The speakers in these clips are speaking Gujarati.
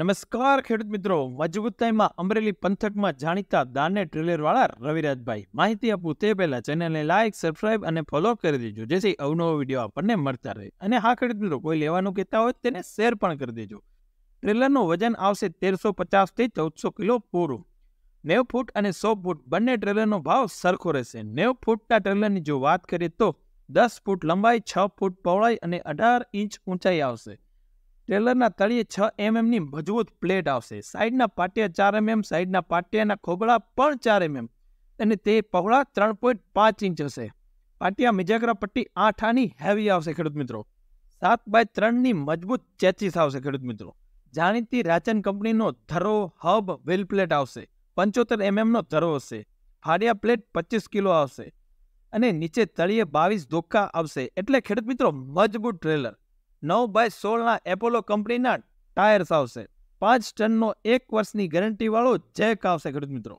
નમસ્કાર ખેડૂત મિત્રો મજબૂતાઈમાં અમરેલી પંથકમાં જાણીતા દાને ટ્રેલરવાળા રવિરાજભાઈ માહિતી આપું તે પહેલાં ચેનલને લાઇક સબસ્ક્રાઇબ અને ફોલો કરી દેજો જેથી અવનવો વિડીયો આપણને મળતા રહે અને હા ખેડૂત મિત્રો કોઈ લેવાનું કહેતા હોય તેને શેર પણ કરી દેજો ટ્રેલરનું વજન આવશે તેરસો પચાસથી ચૌદસો કિલો પૂરું નેવ ફૂટ અને સો ફૂટ બંને ટ્રેલરનો ભાવ સરખો રહેશે નેવ ફૂટના ટ્રેલરની જો વાત કરીએ તો દસ ફૂટ લંબાઈ છ ફૂટ પહોળાઈ અને અઢાર ઇંચ ઊંચાઈ આવશે ટ્રેલરના તળિયે છ એમએમની મજબૂત પ્લેટ આવશે સાઈડના પાટિયા ચાર એમએમ સાઈડના પાટિયાના ખોબળા પણ ચાર એમએમ અને તે પહોળા ત્રણ પોઈન્ટ પાંચ ઇંચ હશે પાટિયા મિજાગરા પટ્ટી આઠ આની હેવી આવશે ખેડૂત મિત્રો સાત બાય ત્રણની મજબૂત ચેચીસ આવશે ખેડૂત મિત્રો જાણીતી રાચન કંપનીનો ધરો હબ વેલ પ્લેટ આવશે પંચોતેર એમએમનો ધરો હશે હાડિયા પ્લેટ પચીસ કિલો આવશે અને નીચે તળિયે બાવીસ ધોકા આવશે એટલે ખેડૂત મિત્રો મજબૂત ટ્રેલર નવ બાય સોળના એપોલો કંપનીના ટાયર્સ આવશે પાંચ ટનનો એક વર્ષની ગેરંટીવાળો જેક આવશે ખેડૂત મિત્રો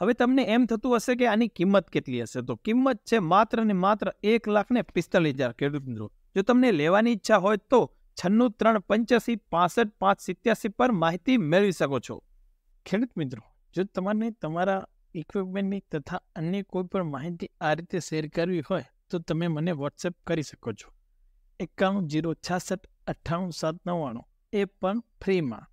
હવે તમને એમ થતું હશે કે આની કિંમત કેટલી હશે તો કિંમત છે માત્ર ને માત્ર એક લાખ ને પિસ્તાલીસ હજાર ખેડૂત મિત્રો જો તમને લેવાની ઈચ્છા હોય તો છન્નું ત્રણ પંચ્યાસી પાસઠ પાંચ સિત્યાસી પર માહિતી મેળવી શકો છો ખેડૂત મિત્રો જો તમને તમારા ઇક્વિપમેન્ટની તથા અન્ય કોઈ પણ માહિતી આ રીતે શેર કરવી હોય તો તમે મને વોટ્સએપ કરી શકો છો એકાણું જીરો છાસઠ અઠ્ઠાણું સાત નવ્વાણું એ પણ ફ્રીમાં